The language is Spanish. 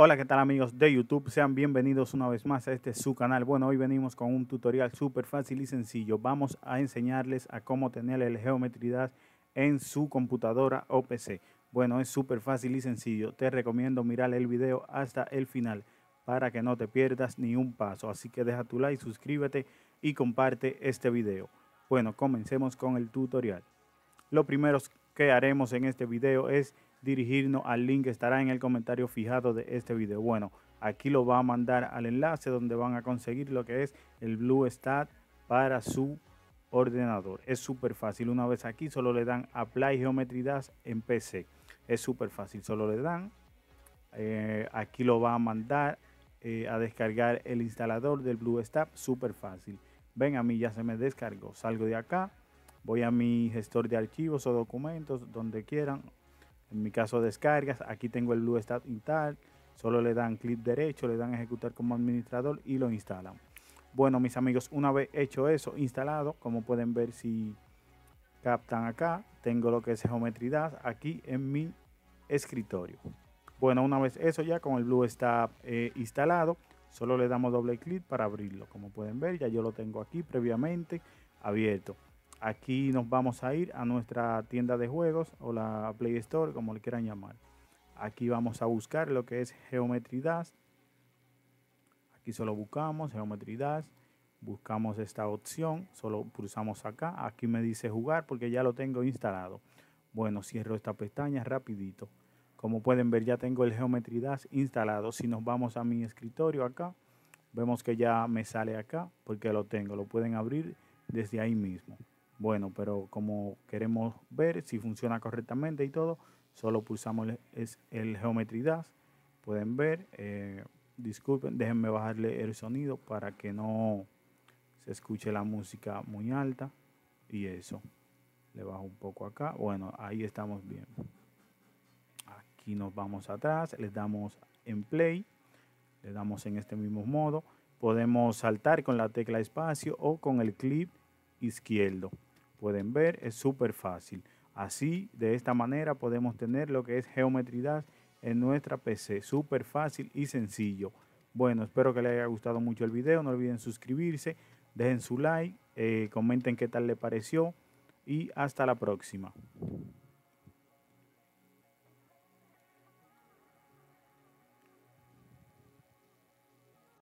Hola, ¿qué tal amigos de YouTube? Sean bienvenidos una vez más a este su canal. Bueno, hoy venimos con un tutorial súper fácil y sencillo. Vamos a enseñarles a cómo tener el geometría en su computadora o PC. Bueno, es súper fácil y sencillo. Te recomiendo mirar el video hasta el final para que no te pierdas ni un paso. Así que deja tu like, suscríbete y comparte este video. Bueno, comencemos con el tutorial. Lo primero que haremos en este video es dirigirnos al link que estará en el comentario fijado de este video. Bueno, aquí lo va a mandar al enlace donde van a conseguir lo que es el Blue BlueStat para su ordenador. Es súper fácil. Una vez aquí solo le dan Apply Geometry Dash en PC. Es súper fácil. Solo le dan. Eh, aquí lo va a mandar eh, a descargar el instalador del Blue start Súper fácil. Ven a mí, ya se me descargó. Salgo de acá. Voy a mi gestor de archivos o documentos, donde quieran. En mi caso, descargas. Aquí tengo el Bluestat instalado, Solo le dan clic derecho, le dan ejecutar como administrador y lo instalan. Bueno, mis amigos, una vez hecho eso, instalado, como pueden ver si captan acá, tengo lo que es geometría aquí en mi escritorio. Bueno, una vez eso ya con el Blue eh, instalado, solo le damos doble clic para abrirlo. Como pueden ver, ya yo lo tengo aquí previamente abierto. Aquí nos vamos a ir a nuestra tienda de juegos o la Play Store, como le quieran llamar. Aquí vamos a buscar lo que es Geometry Dash. Aquí solo buscamos Geometry Dash. Buscamos esta opción, solo pulsamos acá. Aquí me dice jugar porque ya lo tengo instalado. Bueno, cierro esta pestaña rapidito. Como pueden ver, ya tengo el Geometry Dash instalado. Si nos vamos a mi escritorio acá, vemos que ya me sale acá porque lo tengo. Lo pueden abrir desde ahí mismo. Bueno, pero como queremos ver si funciona correctamente y todo, solo pulsamos el, Geometry Dash. Pueden ver, eh, disculpen, déjenme bajarle el sonido para que no se escuche la música muy alta y eso. Le bajo un poco acá. Bueno, ahí estamos bien. Aquí nos vamos atrás, le damos en play, le damos en este mismo modo. Podemos saltar con la tecla espacio o con el clip izquierdo pueden ver, es súper fácil. Así, de esta manera podemos tener lo que es geometridad en nuestra PC, súper fácil y sencillo. Bueno, espero que les haya gustado mucho el video, no olviden suscribirse, dejen su like, eh, comenten qué tal les pareció y hasta la próxima.